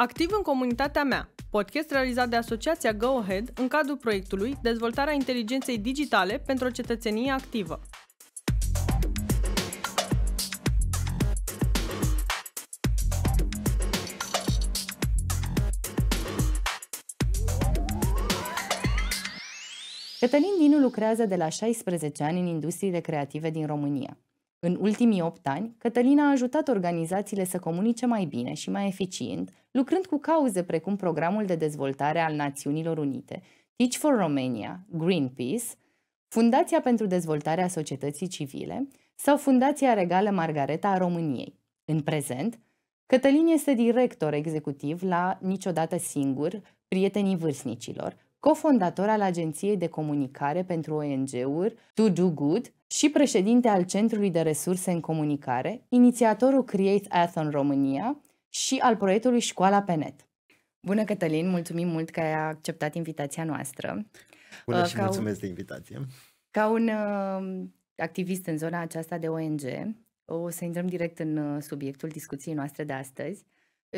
Activ în comunitatea mea, podcast realizat de Asociația Go Ahead în cadrul proiectului Dezvoltarea inteligenței digitale pentru o cetățenie activă. Cătălin Dinu lucrează de la 16 ani în industriile creative din România. În ultimii opt ani, Cătălina a ajutat organizațiile să comunice mai bine și mai eficient, lucrând cu cauze precum Programul de Dezvoltare al Națiunilor Unite, Teach for Romania, Greenpeace, Fundația pentru Dezvoltarea Societății Civile sau Fundația Regală Margareta a României. În prezent, Cătălin este director executiv la Niciodată Singur, Prietenii Vârstnicilor, cofondator al Agenției de Comunicare pentru ONG-uri To Do Good și președinte al Centrului de Resurse în Comunicare, inițiatorul Create Athon România și al proiectului Școala pe Net. Bună, Cătălin! Mulțumim mult că ai acceptat invitația noastră. Bună uh, și ca mulțumesc un, de invitație! Ca un uh, activist în zona aceasta de ONG, o să intrăm direct în uh, subiectul discuției noastre de astăzi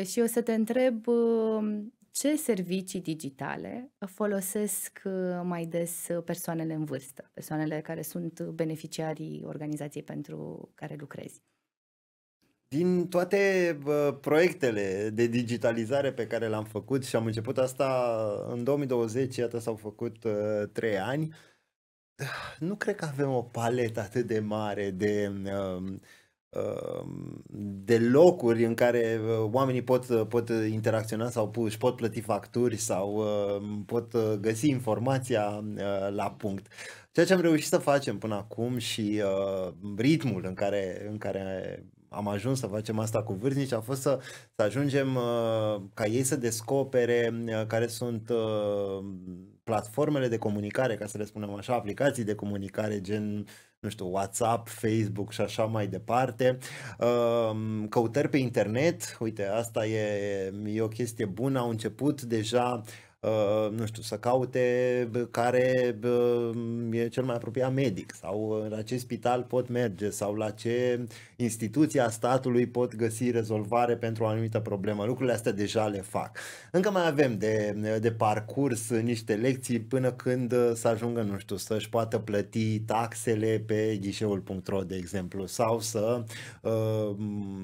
și o să te întreb uh, ce servicii digitale folosesc uh, mai des uh, persoanele în vârstă, persoanele care sunt beneficiarii organizației pentru care lucrezi? Din toate proiectele de digitalizare pe care le-am făcut și am început asta în 2020, iată s-au făcut uh, trei ani, nu cred că avem o paletă atât de mare de uh, Uh, de locuri în care uh, oamenii pot, uh, pot interacționa sau își pot plăti facturi sau pot găsi informația la punct. Ceea ce am reușit să facem până acum și ritmul în care, în care am ajuns să facem asta cu vârstnici a fost să, să ajungem ca ei să descopere care sunt platformele de comunicare, ca să le spunem așa, aplicații de comunicare gen nu știu, WhatsApp, Facebook și așa mai departe, căutări pe internet, uite, asta e, e o chestie bună, au început deja uh, Uh, nu știu, să caute care e cel mai apropiat medic sau uh, la ce spital pot merge sau la ce instituție a statului pot găsi rezolvare pentru o anumită problemă. Lucrurile astea deja le fac. Încă mai avem de, de parcurs niște lecții până când uh, să ajungă, nu știu, să-și poată plăti taxele pe ghișeul.ro, de exemplu, sau să uh,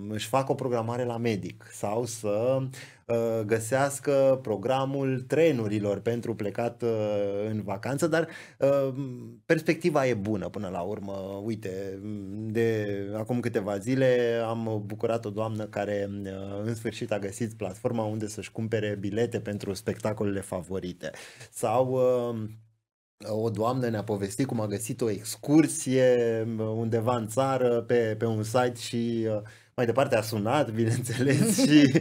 își facă o programare la medic sau să uh, Uh, găsească programul trenurilor pentru plecat uh, în vacanță, dar uh, perspectiva e bună până la urmă. Uite, de acum câteva zile am bucurat o doamnă care în sfârșit a găsit platforma unde să-și cumpere bilete pentru spectacolele favorite. Sau o doamnă ne-a povestit cum a găsit o excursie undeva în țară pe, pe un site și uh, mai departe a sunat, bineînțeles, și...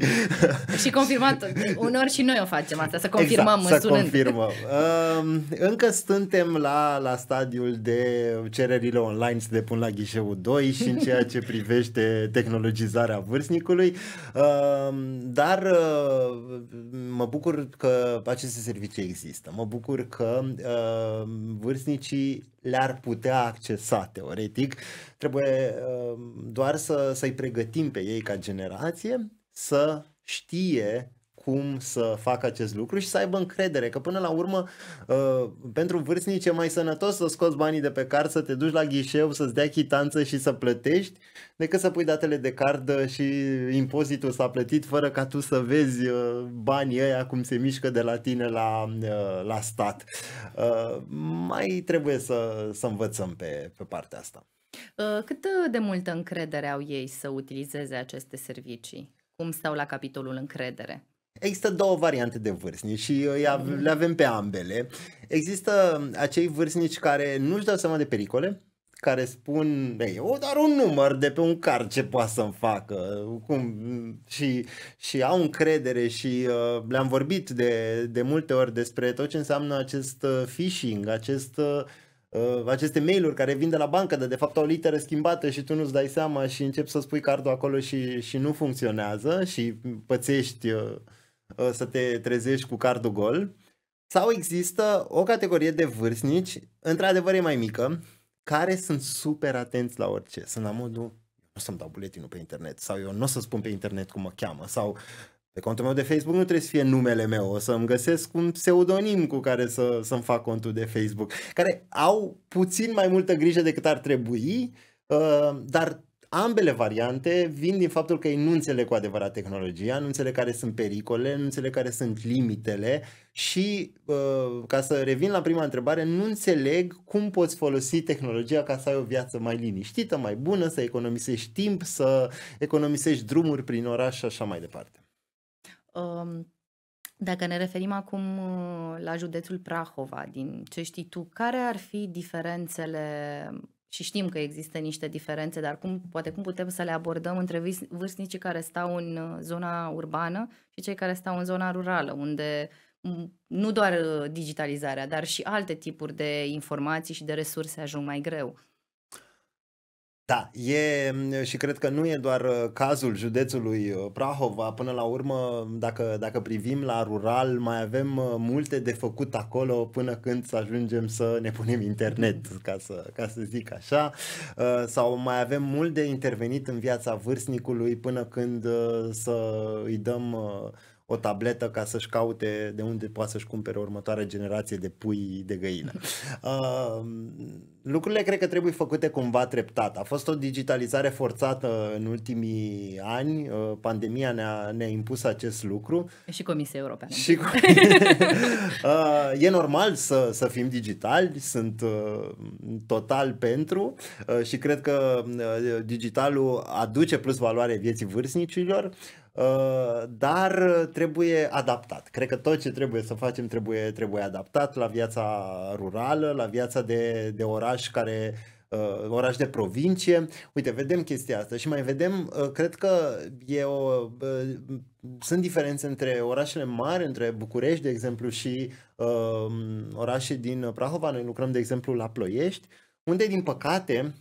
și confirmat. unor și noi o facem asta, să exact, confirmăm exact, să sunând. confirmăm. Uh, încă suntem la, la stadiul de cererile online se depun la ghișeul 2 și în ceea ce privește tehnologizarea vârstnicului, uh, dar uh, mă bucur că aceste servicii există. Mă bucur că uh, vârstnicii le-ar putea accesa teoretic. Trebuie uh, doar să, să-i pregătim pe ei ca generație să știe cum să facă acest lucru și să aibă încredere, că până la urmă uh, pentru vârstnici e mai sănătos să scoți banii de pe card, să te duci la ghișeu, să-ți dea chitanță și să plătești, decât să pui datele de card și impozitul s-a plătit fără ca tu să vezi uh, banii ăia cum se mișcă de la tine la, uh, la stat. Mai trebuie să, să învățăm pe, pe partea asta. Cât de multă încredere au ei să utilizeze aceste servicii? Cum stau la capitolul încredere? Există două variante de vârstnici și uh, mhm. le avem pe ambele. Există uh, acei vârstnici care nu-și dau seama de pericole, care spun, ei, o, dar un număr de pe un card ce poate să-mi facă cum, și, și au încredere și uh, le-am vorbit de, de multe ori despre tot ce înseamnă acest uh, phishing, acest, uh, uh aceste mail-uri care vin de la bancă, dar de fapt au litere schimbate și tu nu-ți dai seama și începi să spui cardul acolo și, și nu funcționează și pățești uh, Uh, să te trezești cu cardul gol. Sau există o categorie de vârstnici, într-adevăr e mai mică, care sunt super atenți la orice. Sunt la modul, nu o să-mi dau buletinul pe internet sau eu nu o să spun pe internet cum mă cheamă sau pe contul meu de Facebook nu trebuie să fie numele meu, o să-mi găsesc un pseudonim cu care să, să-mi fac contul de Facebook, care au puțin mai multă grijă decât ar trebui, uh, dar ambele variante vin din faptul că ei nu înțeleg cu adevărat tehnologia, nu înțeleg care sunt pericole, nu înțeleg care sunt limitele și, uh, ca să revin la prima întrebare, nu înțeleg cum poți folosi tehnologia ca să ai o viață mai liniștită, mai bună, să economisești timp, să economisești drumuri prin oraș și așa mai departe. Um... Dacă ne referim acum uh, la județul Prahova, din ce știi tu, care ar fi diferențele și știm că există niște diferențe, dar cum, poate cum putem să le abordăm între vârstnicii care stau în uh, zona urbană și cei care stau în zona rurală, unde nu doar uh, digitalizarea, dar și alte tipuri de informații și de resurse ajung mai greu. Da, e mm, și cred că nu e doar uh, cazul județului uh, Prahova. Până la urmă, dacă, dacă privim la rural, mai avem uh, multe de făcut acolo până când să ajungem să ne punem internet, ca să, ca să zic așa. Sau mai avem mult de intervenit în viața vârstnicului până când să îi dăm o tabletă ca să-și caute de unde poate să-și cumpere următoarea generație de pui de găină. Uh, lucrurile cred că trebuie făcute cumva treptat. A fost o digitalizare forțată în ultimii ani, uh, pandemia ne-a, ne impus acest lucru. Și Comisia Europeană. Și cu... uh, e normal să, să fim digitali, sunt uh, total pentru uh, și cred că uh, digitalul aduce plus valoare vieții vârstnicilor. Uh, Uh, dar trebuie adaptat. Cred că tot ce trebuie să facem trebuie, trebuie adaptat la viața rurală, la viața de, de oraș care uh, oraș de provincie. Uite, vedem chestia asta și mai vedem, uh, cred că e o, sunt diferențe între orașele mari, între București, de exemplu, și orașe din Prahova. Noi lucrăm, de exemplu, la Ploiești, unde, din păcate,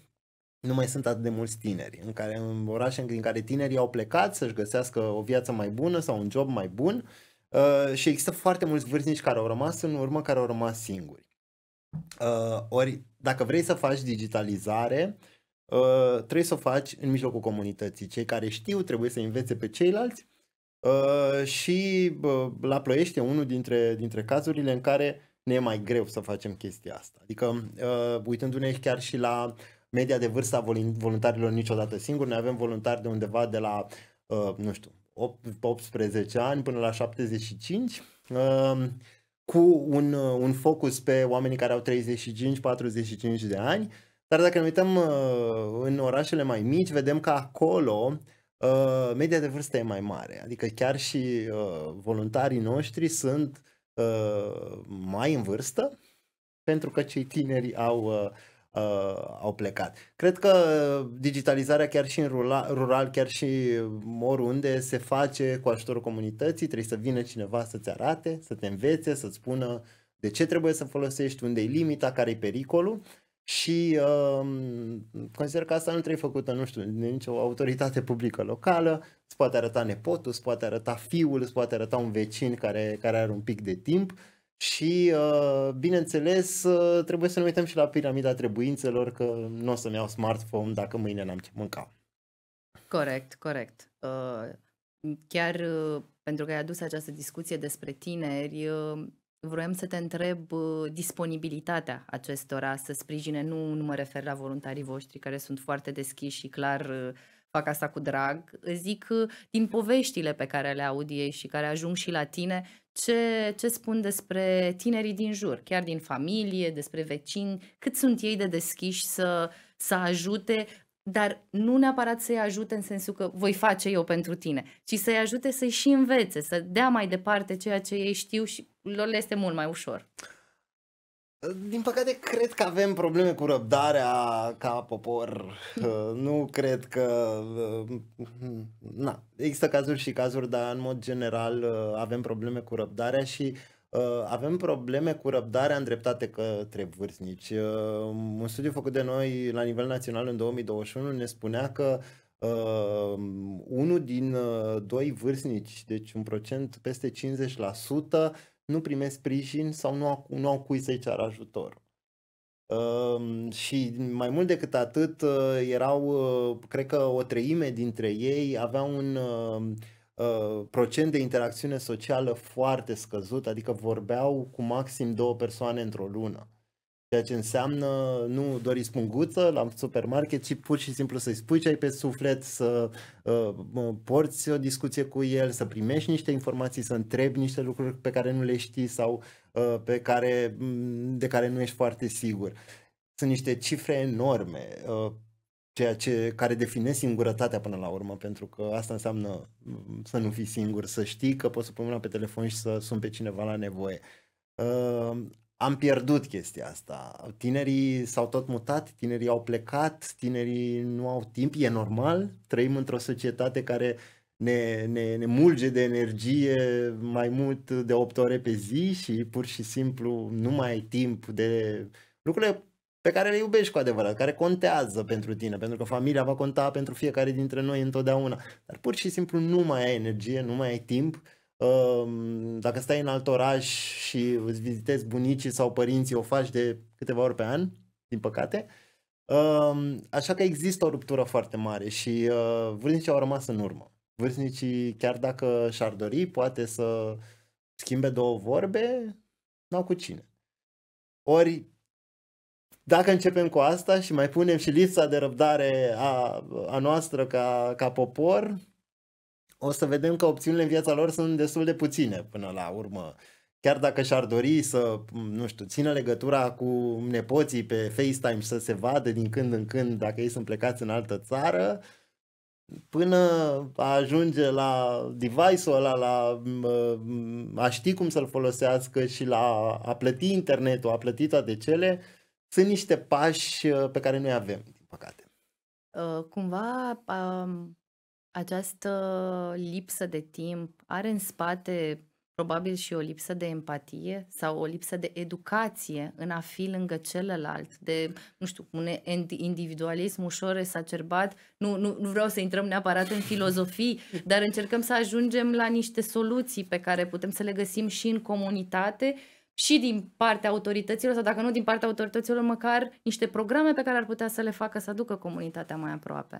nu mai sunt atât de mulți tineri, în, care, în orașe în care tinerii au plecat să-și găsească o viață mai bună sau un job mai bun uh, și există foarte mulți vârstnici care au rămas în urmă, care au rămas singuri. Uh, ori, dacă vrei să faci digitalizare, uh, trebuie să o faci în mijlocul comunității. Cei care știu trebuie să învețe pe ceilalți uh, și uh, la Ploiești unul dintre, dintre cazurile în care ne e mai greu să facem chestia asta. Adică, uh, uitându-ne chiar și la uh, media de vârstă a voluntarilor niciodată singur. Noi avem voluntari de undeva de la, uh, nu știu, 18 ani până la 75 um, cu un, uh, un focus pe oamenii care au 35-45 de ani, dar dacă ne uităm uh, în orașele mai mici, vedem că acolo media de vârstă e mai mare, adică chiar și voluntarii noștri sunt mai în vârstă, pentru că cei tineri au uh, au plecat. Cred că digitalizarea chiar și în rural, rural, chiar și oriunde se face cu ajutorul comunității, trebuie să vină cineva să-ți arate, să te învețe, să-ți spună de ce trebuie să folosești, unde e limita, care e pericolul și uh, consider că asta nu trebuie făcută, nu știu, de nicio autoritate publică locală, îți poate arăta nepotul, îți poate arăta fiul, îți poate arăta un vecin care, care are un pic de timp, uh, și, uh, bineînțeles, uh, trebuie să ne uităm și la piramida trebuințelor, că nu o să-mi iau smartphone dacă mâine n-am ce mânca. Corect, corect. Uh, chiar pentru că ai adus această discuție despre tineri, vroiam să te întreb disponibilitatea acestora să sprijine, nu, nu mă refer la voluntarii voștri care sunt foarte deschiși și clar fac asta cu drag, zic din poveștile pe care le aud ei și care ajung și la tine, ce, ce spun despre tinerii din jur, chiar din familie, despre vecini, cât sunt ei de deschiși să, să ajute, dar nu neapărat să-i ajute în sensul că voi face eu pentru tine, ci să-i ajute să-i și învețe, să dea mai departe ceea ce ei știu și lor le este mult mai ușor. Din păcate, cred că avem probleme cu răbdarea ca popor. Hm. Uh, nu cred că... Uh, na, există cazuri și cazuri, dar în mod general uh, avem probleme cu răbdarea și avem probleme cu răbdarea îndreptate către vârstnici. Un studiu făcut de noi la nivel național în 2021 ne spunea că Uh, unul din doi vârstnici, deci un procent peste 50%, nu primesc sprijin sau nu au, nu au cui să-i ceară ajutor. Uh, și mai mult decât atât, uh, erau, uh, cred că o treime dintre ei aveau un ehm, eh, procent de interacțiune socială foarte scăzut, adică vorbeau cu maxim două persoane într-o lună. Ceea ce înseamnă nu dori spunguță la supermarket, ci pur și simplu să-i spui ce ai pe suflet, să uh, porți o discuție cu el, să primești niște informații, să întrebi niște lucruri pe care nu le știi sau uh, pe care, de care nu ești foarte sigur. Sunt niște cifre enorme, uh, ceea ce, care define singurătatea până la urmă, pentru că asta înseamnă să nu fii singur, să știi că poți să pui mâna pe telefon și să suni pe cineva la nevoie. Uh, am pierdut chestia asta. Tinerii s-au tot mutat, tinerii au plecat, tinerii nu au timp, e normal. Trăim într-o societate care ne, ne, ne mulge de energie mai mult de 8 ore pe zi și pur și simplu nu mai ai timp de lucrurile pe care le iubești cu adevărat, care contează pentru tine, pentru că familia va conta pentru fiecare dintre noi întotdeauna, dar pur și simplu nu mai ai energie, nu mai ai timp Ehm, dacă stai în alt oraș și îți vizitezi bunicii sau părinții, o faci de câteva ori pe an, din păcate. Ehm, așa că există o ruptură foarte mare și ehm, vârstnicii au rămas în urmă. Vârstnicii, chiar dacă și-ar dori, poate să schimbe două vorbe, n-au cu cine. Ori, dacă începem cu asta și mai punem și lipsa de răbdare a, a noastră ca, ca popor, o să vedem că opțiunile în viața lor sunt destul de puține până la urmă. Chiar dacă și-ar dori să, nu știu, țină legătura cu nepoții pe FaceTime și să se vadă din când în când dacă ei sunt plecați în altă țară, până a ajunge la device-ul ăla, la a ști cum să-l folosească și la a plăti internetul, a plăti toate cele, sunt niște pași uh, pe care noi avem, din păcate. Uh, cumva această lipsă de timp are în spate probabil și o lipsă de empatie sau o lipsă de educație în a fi lângă celălalt, de, nu știu, un individualism ușor exacerbat. Nu, nu, nu vreau să intrăm neapărat în filozofii, dar încercăm să ajungem la niște soluții pe care putem să le găsim și în comunitate și din partea autorităților sau dacă nu din partea autorităților, măcar niște programe pe care ar putea să le facă să aducă comunitatea mai aproape.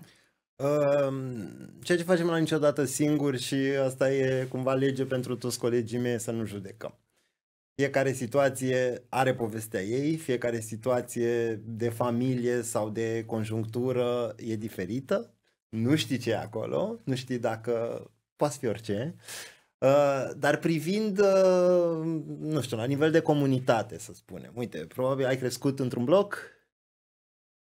Ehm, ceea ce facem la niciodată singur și asta e cumva lege pentru toți colegii mei să nu judecăm. Fiecare situație are povestea ei, fiecare situație de familie sau de conjunctură e diferită. Nu știi ce e acolo, nu știi dacă poate fi orice. Ehm, dar privind, ehm, nu știu, la nivel de comunitate, să spunem, uite, probabil ai crescut într-un bloc,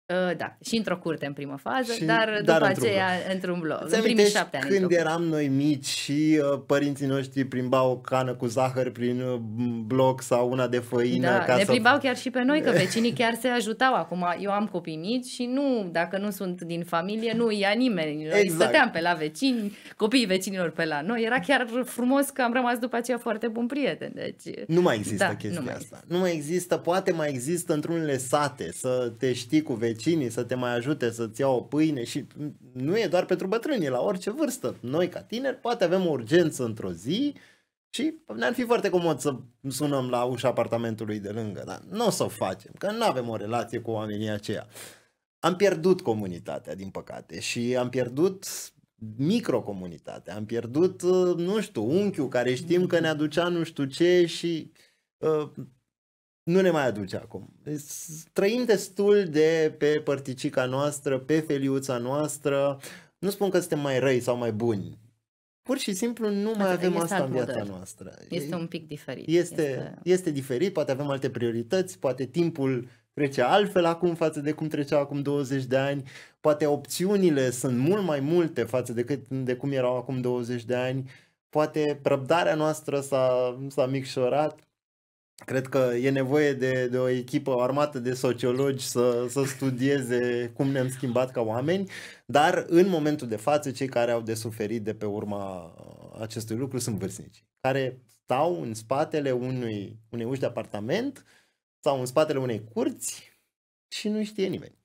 Ă, da, și într-o curte în primă fază, și, dar după într-un aceea într-un blog. Într în primii șapte ani. Când eram noi mici și uh, părinții noștri plimbau o cană cu zahăr prin ă, bloc sau una de făină. Da, ca ne să... plimbau chiar și pe noi, că vecinii chiar se ajutau. Acum eu am copii mici și nu, dacă nu sunt din familie, nu ia nimeni. Exact. stăteam pe la vecini, copiii vecinilor pe la noi. Era chiar frumos că am rămas după aceea foarte bun prieten. Deci... Nu mai există da, chestia nu mai asta. Există. Nu mai există, poate mai există într-unele sate să te știi cu vecinii vecinii să te mai ajute să-ți iau o pâine și nu e doar pentru bătrânii, la orice vârstă. Noi ca tineri poate avem o urgență într-o zi și ne-ar fi foarte comod să sunăm la ușa apartamentului de lângă, dar nu o să o facem, că nu avem o relație cu oamenii aceia. Am pierdut comunitatea, din păcate, și am pierdut microcomunitate. Am pierdut, uh, nu știu, unchiul care știm că ne aducea nu știu ce și uh, nu ne mai aduce acum. Deci, trăim destul de pe părticica noastră, pe feliuța noastră. Nu spun că suntem mai răi sau mai buni. Pur și simplu nu mai adică este avem asta în viața model. noastră. Este un pic diferit. Este, este... este diferit, poate avem alte priorități, poate timpul trece altfel acum față de cum trecea acum 20 de ani, poate opțiunile sunt mult mai multe față de cât de cum erau acum 20 de ani, poate răbdarea noastră s-a, s-a micșorat, Cred că e nevoie de, de o echipă armată de sociologi să, să studieze cum ne-am schimbat ca oameni, dar în momentul de față cei care au de suferit de pe urma uh, acestui lucru sunt vârstnicii, care stau în spatele unui, unei uși de apartament sau în spatele unei curți și nu știe nimeni.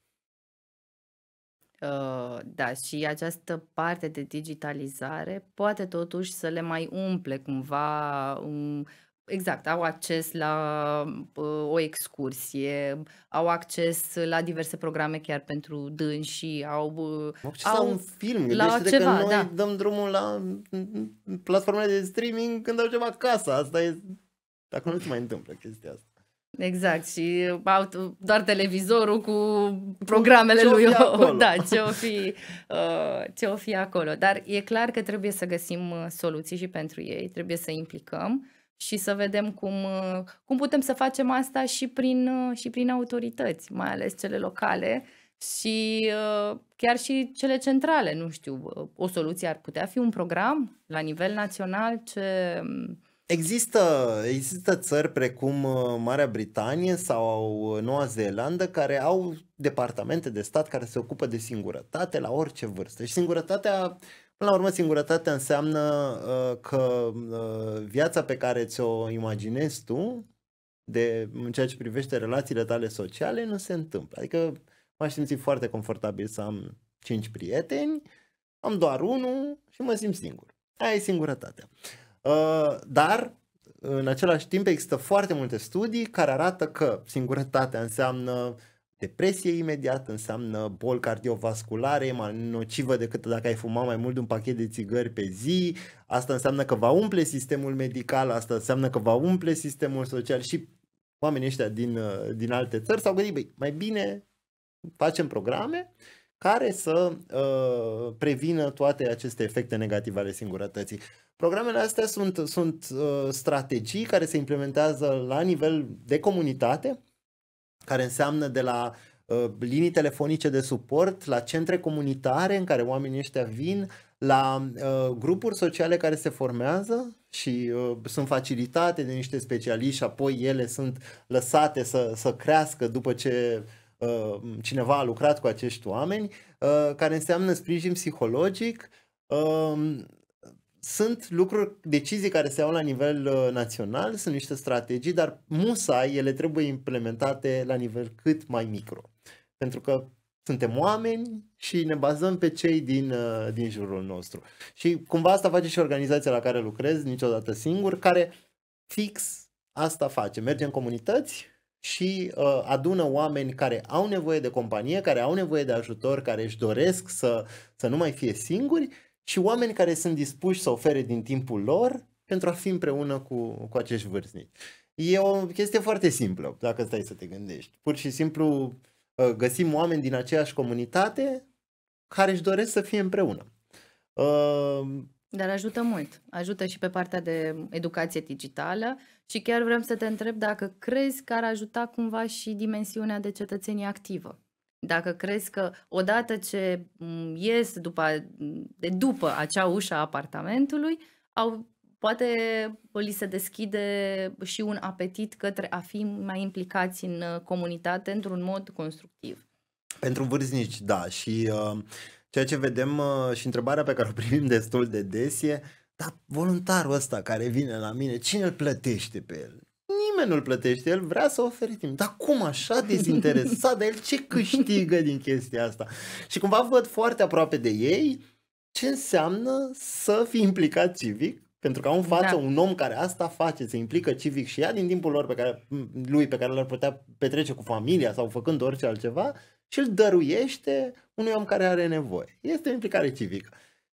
Uh, da, și această parte de digitalizare poate totuși să le mai umple cumva un, Exact, au acces la uh, o excursie, au acces la diverse programe chiar pentru dânsi, au, uh, acces au un film. La deci ceva, că noi da. dăm drumul la platformele de streaming când ajungem acasă. Asta e... Dacă nu se mai întâmplă chestia asta. Exact, și au doar televizorul cu programele ce lui. O da, ce o, fi, uh, ă, ce o fi acolo. Dar e clar că trebuie să găsim uh, soluții și pentru ei, trebuie să implicăm și să vedem cum, uh, cum putem să facem asta și prin, uh, și prin autorități, mai ales cele locale și uh, chiar și cele centrale, nu știu, o soluție ar putea fi un program la nivel național ce um, Există, există țări precum Marea Britanie sau Noua Zeelandă care au departamente de stat care se ocupă de singurătate la orice vârstă. Și singurătatea Până la urmă, singurătatea înseamnă uh, că uh, viața pe care ți-o imaginezi tu, de, în ceea ce privește relațiile tale sociale, nu se întâmplă. Adică m-aș simți foarte confortabil să am cinci prieteni, am doar unul și mă simt singur. Aia e singurătatea. Uh, dar, în același timp, există foarte multe studii care arată că singurătatea înseamnă uh, Depresie imediat înseamnă boli cardiovasculare, mai nocivă decât dacă ai fumat mai mult de un pachet de țigări pe zi. Asta înseamnă că va umple sistemul medical, asta înseamnă că va umple sistemul social și oamenii ăștia din, uh, din alte țări s-au gândit, băi, mai bine facem programe care să uh, prevină toate aceste efecte negative ale singurătății. Programele astea sunt, sunt uh, strategii care se implementează la nivel de comunitate, care înseamnă de la uh, linii telefonice de suport, la centre comunitare în care oamenii ăștia vin, la uh, grupuri sociale care se formează și uh, sunt facilitate de niște specialiști și apoi ele sunt lăsate să, să crească după ce uh, cineva a lucrat cu acești oameni, uh, care înseamnă sprijin psihologic, uh, sunt lucruri, decizii care se iau la nivel uh, național, sunt niște strategii, dar musai ele trebuie implementate la nivel cât mai micro. Pentru că suntem oameni și ne bazăm pe cei din, uh, din jurul nostru. Și cumva asta face și organizația la care lucrez, niciodată singur, care fix asta face. Merge în comunități și uh, adună oameni care au nevoie de companie, care au nevoie de ajutor, care își doresc să, să nu mai fie singuri și oameni care sunt dispuși să ofere din timpul lor pentru a fi împreună cu, cu acești vârstnici. E o chestie foarte simplă, dacă stai să te gândești. Pur și simplu ă, găsim oameni din aceeași comunitate care își doresc să fie împreună. Ă, Dar ajută mult. Ajută și pe partea de educație digitală și chiar vrem să te întreb dacă crezi că ar ajuta cumva și dimensiunea de cetățenie activă. Dacă crezi că odată ce mm, ies după, de după acea ușă a apartamentului, au, poate li se deschide și un apetit către a fi mai implicați în uh, comunitate într-un mod constructiv. Pentru vârstnici, da, și uh, ceea ce vedem uh, și întrebarea pe care o primim destul de des e, dar voluntarul ăsta care vine la mine, cine îl plătește pe el? nimeni nu-l plătește, el vrea să ofere timp. Dar cum așa dezinteresat? de el ce câștigă din chestia asta? Și cumva văd foarte aproape de ei ce înseamnă să fii implicat civic, pentru că au în față da. un om care asta face, se implică civic și ea din timpul lor pe care, lui pe care l-ar putea petrece cu familia sau făcând orice altceva și îl dăruiește unui om care are nevoie. Este o implicare civică.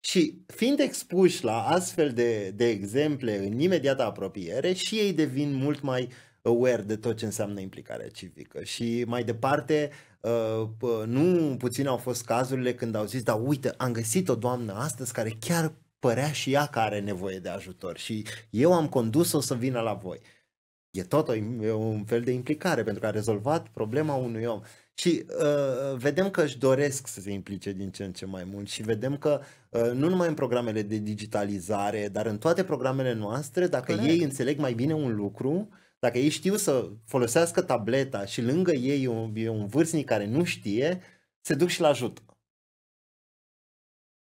Și fiind expuși la astfel de, de exemple în imediată apropiere, și ei devin mult mai aware de tot ce înseamnă implicarea civică. Și mai departe, uh, uh, nu puțin au fost cazurile când au zis, da, uite, am găsit o doamnă astăzi care chiar părea și ea că are nevoie de ajutor și eu am condus-o să vină la voi. E tot o, e un fel de implicare pentru că a rezolvat problema unui om. Și uh, uh, vedem că își doresc să se implice din ce în ce mai mult și vedem că uh, nu numai în programele de digitalizare, dar în toate programele noastre, dacă Correct. ei înțeleg mai bine un lucru, dacă ei știu să folosească tableta și lângă ei e un, e un vârstnic care nu știe, se duc și-l ajută.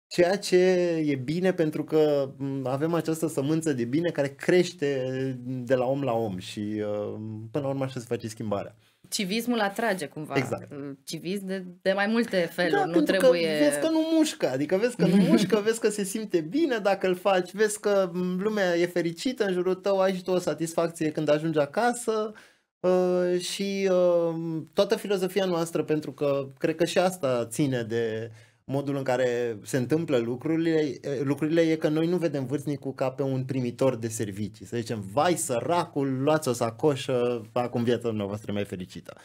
Ceea ce e bine pentru că mm, avem această sămânță de bine care crește de la om la om și uh, până la urmă așa se face schimbarea. Civismul atrage cumva. Exact. Mm, civism de, de mai multe feluri. Da, nu trebuie... că vezi că nu mușcă, adică vezi că nu mușcă, vezi că se simte bine dacă îl faci, vezi că mm, lumea e fericită în jurul tău, ai și tu o satisfacție când ajungi acasă. Uh, și uh, toată filozofia noastră, pentru că cred că și asta ține de uh, modul în care se întâmplă lucrurile, lucrurile e că noi nu vedem vârstnicul ca pe un primitor de servicii. Să zicem, vai săracul, luați o sacoșă, acum viața noastră mai fericită.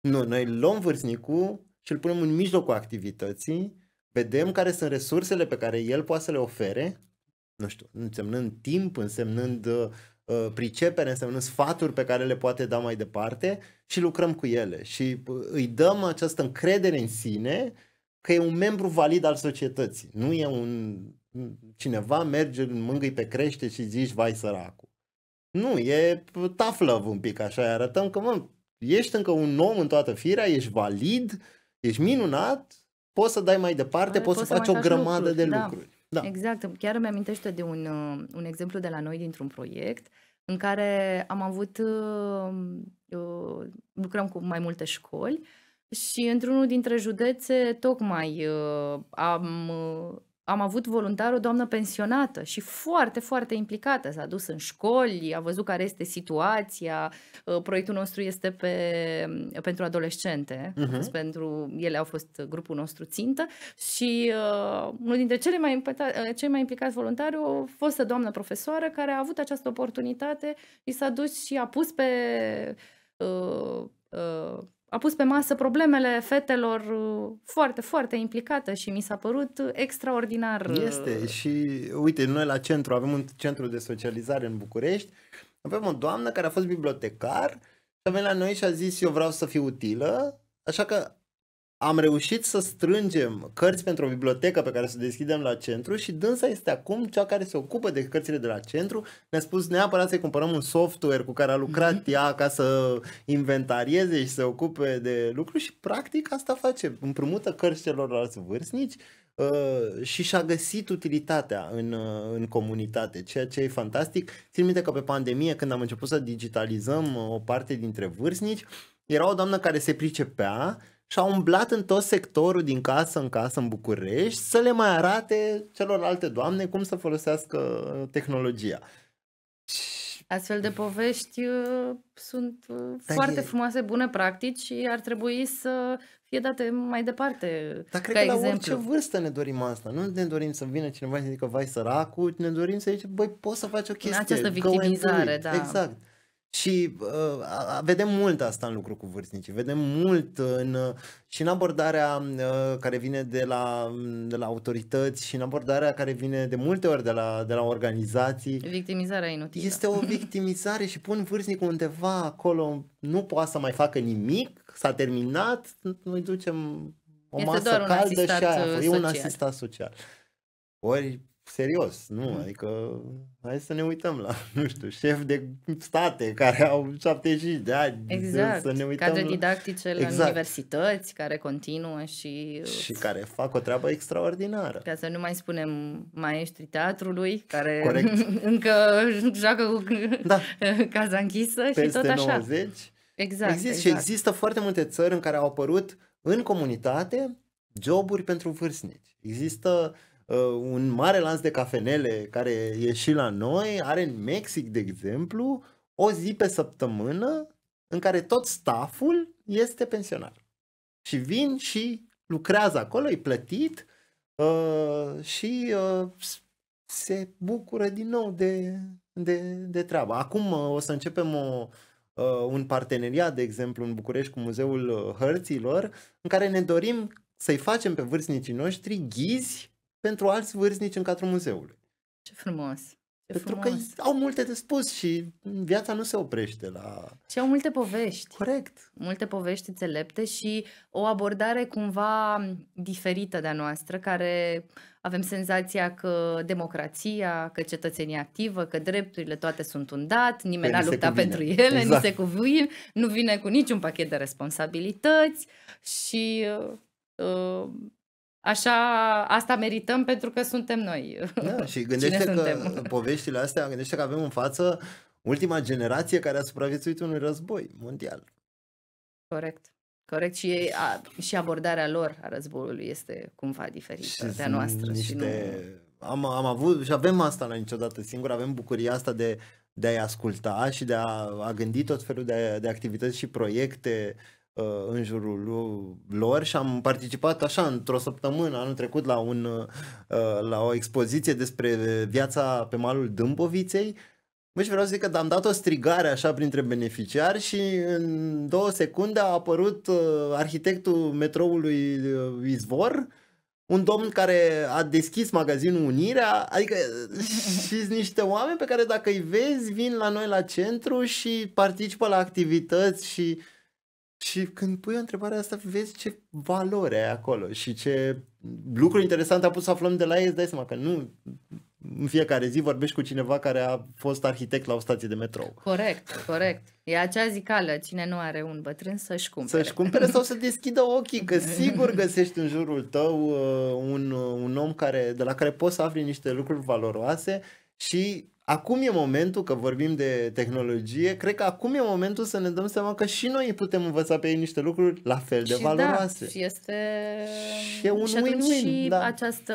Nu, noi luăm vârstnicul și îl punem în mijlocul activității, vedem care sunt resursele pe care el poate să le ofere, nu știu, însemnând timp, însemnând uh, uh pricepere, însemnând sfaturi pe care le poate da mai departe și lucrăm cu ele și uh, îi dăm această încredere în sine că e un membru valid al societății. Nu e un cineva merge, mângâi pe crește și zici vai săracu. Nu, e tough love un pic așa, arătăm că mă, ești încă un om în toată firea, ești valid, ești minunat, poți să dai mai departe, Are, poți, poți să, să faci o grămadă lucruri, de da. lucruri. Da. Exact, chiar îmi amintește de un, un exemplu de la noi dintr-un proiect în care am avut, uh, uh, lucrăm cu mai multe școli și într-unul dintre județe tocmai uh, am, uh, am avut voluntar o doamnă pensionată și foarte, foarte implicată. S-a dus în școli, a văzut care este situația. Uh, proiectul nostru este pe, pentru adolescente, uh-huh. pentru ele au fost grupul nostru țintă și uh, unul dintre cele mai, impeta, uh, cei mai implicați voluntari a fost o doamnă profesoară care a avut această oportunitate, i s-a dus și a pus pe... Uh, uh, a pus pe masă problemele fetelor uh, foarte, foarte implicată și mi s-a părut extraordinar. Uh, este și, uite, noi la centru avem un centru de socializare în București, avem o doamnă care a fost bibliotecar și a venit la noi și a zis eu vreau să fiu utilă, așa că am reușit să strângem cărți pentru o bibliotecă pe care să o deschidem la centru și dânsa este acum cea care se ocupă de cărțile de la centru. Ne-a spus neapărat să-i cumpărăm un software cu care a lucrat mm-hmm. ea ca să inventarieze și să se ocupe de lucruri și practic asta face. Împrumută cărți celorlalți vârstnici uh, și și-a găsit utilitatea în, uh, în comunitate, ceea ce e fantastic. Țin minte că pe pandemie, când am început să digitalizăm uh, o parte dintre vârstnici, era o doamnă care se pricepea și au umblat în tot sectorul din casă în casă în București să le mai arate celorlalte doamne cum să folosească uh, tehnologia. Astfel de povești uh, sunt uh, Dar foarte e... frumoase, bune practici și ar trebui să fie date mai departe. Dar cred că exemplu. orice vârstă ne dorim asta. Nu ne dorim să vină cineva și să zică vai săracul, ne dorim să zice băi poți să faci o chestie. Această victimizare, da. Exact. Și uh, vedem mult asta în lucru cu vârstnicii, vedem mult în, uh, și în abordarea uh, care vine de la, de la autorități și în abordarea care vine de multe ori de la, de la organizații. Victimizarea inutilă. Este o victimizare și pun vârstnicul undeva acolo, nu poate să mai facă nimic, s-a terminat, noi ducem o este masă doar caldă și aia, e un asistat social. Ori serios, nu, mm. adică hai să ne uităm la, nu știu, șef de state care au 75 de ani. Exact, să ne uităm cadre didactice la exact. universități care continuă și... Și care fac o treabă extraordinară. Ca să nu mai spunem maestri teatrului care Corect. încă joacă cu da. caza închisă Peste și tot așa. 90. Exact, Exist, exact. Și există foarte multe țări în care au apărut în comunitate joburi pentru vârstnici. Există uh, Uh, un mare lanț de cafenele care e și la noi are în Mexic, de exemplu, o zi pe săptămână în care tot stafful este pensionar. Și vin și lucrează acolo, e plătit uh, și uh, se bucură din nou de, de, de treabă. Acum uh, o să începem o, uh, un parteneriat, de exemplu, în București cu Muzeul uh, Hărților, în care ne dorim să-i facem pe vârstnicii noștri ghizi pentru alți vârstnici în cadrul muzeului. Ce frumos! Ce pentru frumos. că au multe de spus și viața nu se oprește la... Și au multe povești. Corect. Multe povești înțelepte și o abordare cumva diferită de-a noastră, care avem senzația că democrația, că cetățenia activă, că drepturile toate sunt un dat, nimeni păi n-a luptat pentru ele, exact. ni se cuvine, nu vine cu niciun pachet de responsabilități și... Uh, uh Așa, asta merităm pentru că suntem noi. Da, și gândește Cine că suntem? poveștile astea, gândește că avem în față ultima generație care a supraviețuit unui război mondial. Corect. Corect și, ei, a, și abordarea lor a războiului este cumva diferită și de a noastră. Niște... Și nu... am, am avut și avem asta la niciodată singur, avem bucuria asta de, de a-i asculta și de a, a gândi tot felul de, de activități și proiecte uh, Uh, în jurul lor și am participat așa într-o săptămână anul trecut la, un, uh, la o expoziție despre viața pe malul Dâmboviței Mă și deci vreau să zic că am dat o strigare așa printre beneficiari și în două secunde a apărut uh, arhitectul metroului uh, Izvor, un domn care a deschis magazinul Unirea, adică și niște oameni pe care dacă îi vezi vin la noi la centru și participă la activități și uh, și când pui o întrebare asta, vezi ce valoare ai acolo și ce lucru interesant a pus să aflăm de la ei, îți dai seama că nu în fiecare zi vorbești cu cineva care a fost arhitect la o stație de metrou. Corect, corect. E acea zicală, cine nu are un bătrân să-și cumpere. Să-și cumpere sau să deschidă ochii, că sigur găsești în jurul tău uh, un, uh, un om care, de la care poți să afli niște lucruri valoroase și acum e momentul, că vorbim de tehnologie, cred că acum e momentul să ne dăm seama că și noi putem învăța pe ei niște lucruri la fel de și da, valoroase. Da, și este... Și e un și win-win. Și da. această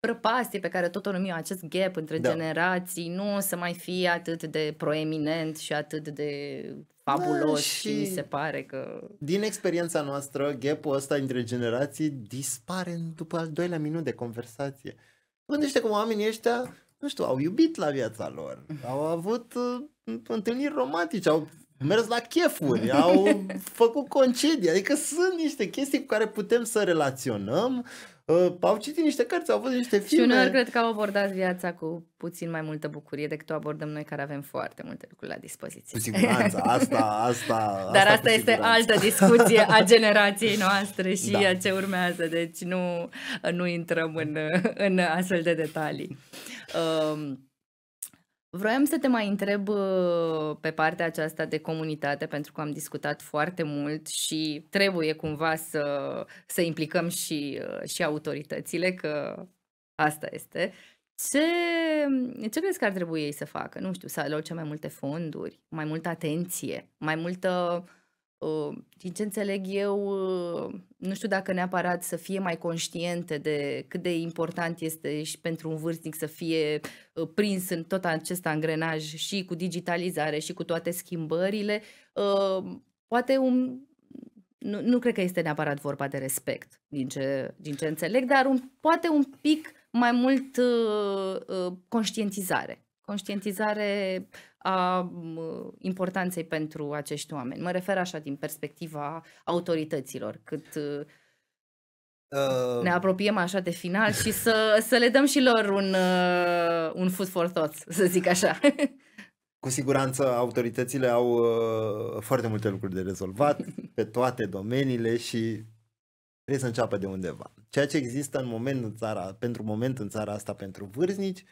prăpastie pe care tot o numim, acest gap între da. generații, nu o să mai fie atât de proeminent și atât de fabulos da, și, și se pare că... Din experiența noastră, gap-ul ăsta între generații dispare după al doilea minut de conversație. Gândește că oamenii ăștia nu știu, au iubit la viața lor, au avut uh, întâlniri romantice, au mers la chefuri, au făcut concedii, adică sunt niște chestii cu care putem să relaționăm, uh, au citit niște cărți, au văzut niște filme. Și uneori cred că au abordat viața cu puțin mai multă bucurie decât o abordăm noi care avem foarte multe lucruri la dispoziție. Cu siguranță, asta, asta. Dar asta, asta este siguranță. altă discuție a generației noastre și da. a ce urmează, deci nu, nu intrăm în, în astfel de detalii. Um, Vroiam să te mai întreb uh, pe partea aceasta de comunitate, pentru că am discutat foarte mult și trebuie cumva să, să implicăm și, uh, și autoritățile, că asta este. Ce, ce crezi că ar trebui ei să facă? Nu știu, să aloce mai multe fonduri, mai multă atenție, mai multă uh, Ă, din ce înțeleg eu, ă, nu știu dacă neapărat să fie mai conștiente de cât de important este și pentru un vârstnic să fie ă, prins în tot acest angrenaj și cu digitalizare și cu toate schimbările, poate un, nu, nu cred că este neapărat vorba de respect, din ce, din ce înțeleg, dar un, poate un pic mai mult uh, conștientizare. Conștientizare uh, a importanței pentru acești oameni. Mă refer așa din perspectiva autorităților, cât uh, uh. ne apropiem așa de final și să, să le dăm și lor un, uh, un food for thought, să zic așa. Cu siguranță autoritățile au foarte multe lucruri de rezolvat pe toate domeniile și trebuie să înceapă de undeva. Ceea ce există în moment în țara, pentru moment în țara asta pentru vârznici uh,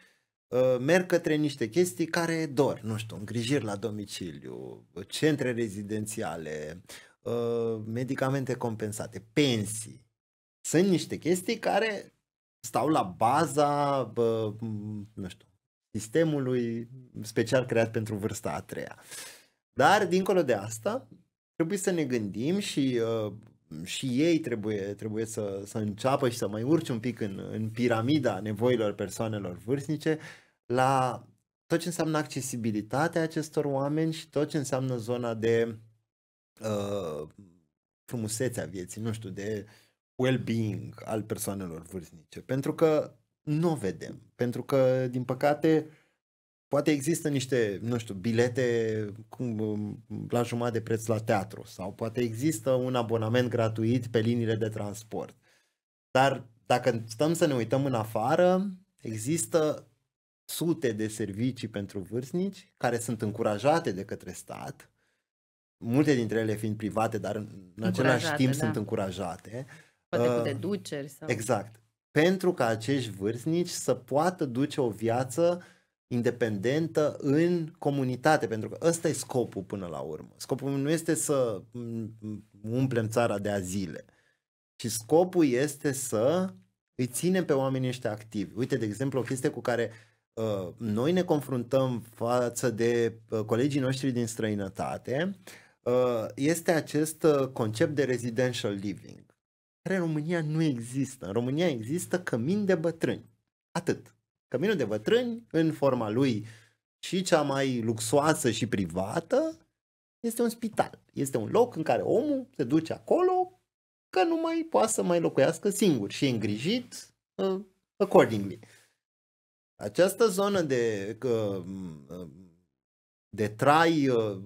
Uh, merg către niște chestii care dor, nu știu, îngrijiri la domiciliu, centre rezidențiale, uh, medicamente compensate, pensii. Sunt niște chestii care stau la baza, bă, nu știu, sistemului special creat pentru vârsta a treia. Dar, dincolo de asta, trebuie să ne gândim și uh, și ei trebuie, trebuie să, să înceapă și să mai urci un pic în, în piramida nevoilor persoanelor vârstnice la tot ce înseamnă accesibilitatea acestor oameni și tot ce înseamnă zona de uh, frumusețea vieții, nu știu, de well-being al persoanelor vârstnice. Pentru că nu vedem. Pentru că, din păcate, poate există niște, nu știu, bilete cum, la jumătate de preț la teatru sau poate există un abonament gratuit pe liniile de transport. Dar dacă stăm să ne uităm în afară, există sute de servicii pentru vârstnici care sunt încurajate de către stat, multe dintre ele fiind private, dar în același timp da. sunt încurajate. Poate cu uh, deduceri. Sau... Exact. Pentru ca acești vârstnici să poată duce o viață independentă în comunitate, pentru că ăsta e scopul până la urmă. Scopul nu este să umplem țara de azile, ci scopul este să îi ținem pe oamenii ăștia activi. Uite, de exemplu, o chestie cu care uh, Uh, noi ne confruntăm față de uh, colegii noștri din străinătate uh, este acest concept de residential living, care în România nu există. În România există cămin de bătrâni. Atât. Căminul de bătrâni, în forma lui și cea mai luxoasă și privată, este un spital. Este un loc în care omul se duce acolo că nu mai poate să mai locuiască singur și e îngrijit uh, accordingly. Uh, această zonă de, uh, de trai uh,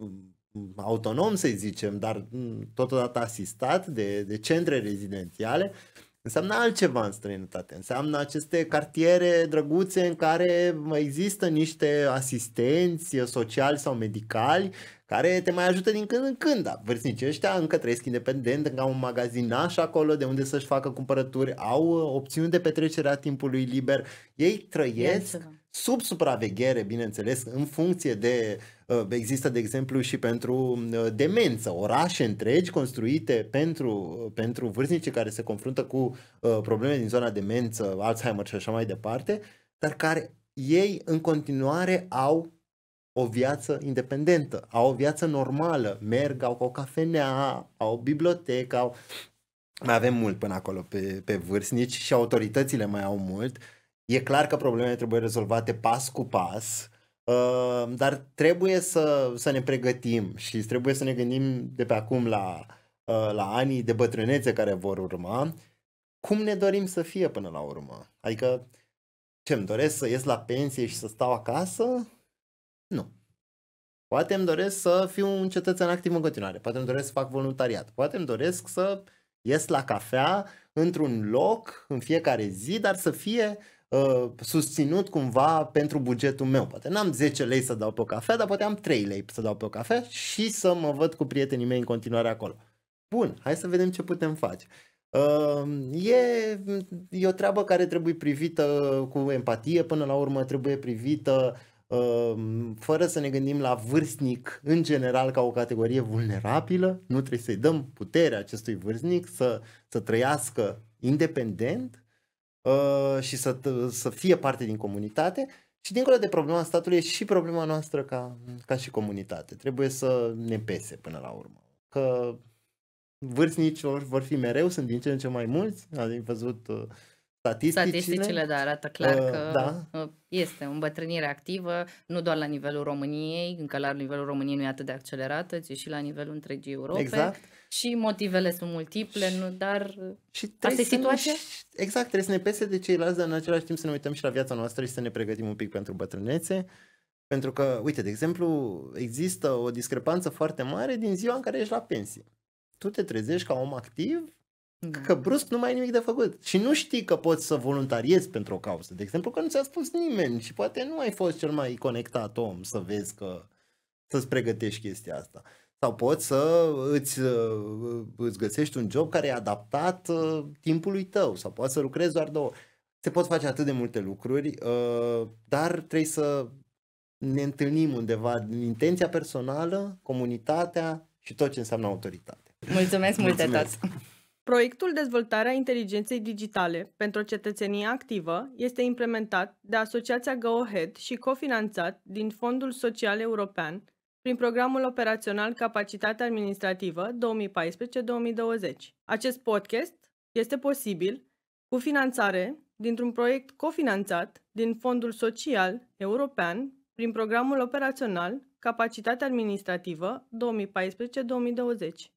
autonom, să zicem, dar mm, totodată asistat de, de centre rezidențiale, Înseamnă altceva în străinătate, înseamnă aceste cartiere drăguțe în care există niște asistenți eh, sociali sau medicali care te mai ajută din când în când, da, vârstnicii ăștia încă trăiesc independent, încă au un magazinaș acolo de unde să-și facă cumpărături, au eh, opțiuni de petrecere a timpului liber, ei trăiesc sub supraveghere, bineînțeles, în funcție de, uh, există de exemplu și pentru uh, demență, orașe întregi construite pentru, uh, pentru vârstnici care se confruntă cu probleme din zona demență, Alzheimer și așa mai departe, dar care ei în continuare au o viață independentă, au o viață normală, merg, au o cafenea, au o bibliotecă, au... mai avem mult până acolo pe, pe vârstnici și autoritățile mai au mult, uh, E clar că problemele trebuie rezolvate pas cu pas, uh, dar trebuie să, să ne pregătim și trebuie să ne gândim de pe acum la, uh, la anii de bătrânețe care vor urma, cum ne dorim să fie până la urmă. Adică, ce îmi doresc să ies la pensie și să stau acasă? Nu. Poate îmi doresc să fiu un cetățean activ în continuare, poate îmi doresc să fac voluntariat, poate îmi doresc să ies la cafea într-un loc în fiecare zi, dar să fie Uh, susținut cumva pentru bugetul meu. Poate n-am 10 lei să dau pe o cafea, dar poate am 3 lei să dau pe o cafea și să mă văd cu prietenii mei în continuare acolo. Bun, hai să vedem ce putem face. Uh, e, e o treabă care trebuie privită cu empatie, până la urmă trebuie privită uh, fără să ne gândim la vârstnic în general ca o categorie vulnerabilă, nu trebuie să-i dăm puterea acestui vârstnic să, să trăiască independent, uh, și să, să fie parte din comunitate. Și dincolo de problema statului e și problema noastră ca, ca și comunitate. Trebuie să ne pese până la urmă. Că vârstnici vor fi mereu, sunt din ce în ce mai mulți. Am văzut uh, statisticile. Statisticile, da, arată clar uh, că da. Uh, este o îmbătrânire activă, nu doar la nivelul României, încă la nivelul României nu e atât de accelerată, ci și la nivelul întregii Europe. Exact. Și motivele sunt multiple, nu, dar și asta e situația? Ne, exact, trebuie să ne pese de ceilalți, dar în același timp să ne uităm și la viața noastră și să ne pregătim un pic pentru bătrânețe. Pentru că, uite, de exemplu, există o discrepanță foarte mare din ziua în care ești la pensie. Tu te trezești ca om activ, da. că brusc nu mai ai nimic de făcut și nu știi că poți să voluntariezi pentru o cauză. De exemplu, că nu ți-a spus nimeni și poate nu ai fost cel mai conectat om să vezi că să-ți pregătești chestia asta sau poți să îți, uh, îți găsești un job care e adaptat uh, timpului tău sau poți să lucrezi doar două. Se pot face atât de multe lucruri, uh, dar trebuie să ne întâlnim undeva din intenția personală, comunitatea și tot ce înseamnă autoritate. Mulțumesc mult de tot! Proiectul Dezvoltarea Inteligenței Digitale pentru Cetățenie Activă este implementat de Asociația GoHead și cofinanțat din Fondul Social European prin programul operațional Capacitate Administrativă 2014-2020. Acest podcast este posibil cu finanțare dintr-un proiect cofinanțat din Fondul Social European prin programul operațional Capacitate Administrativă 2014-2020.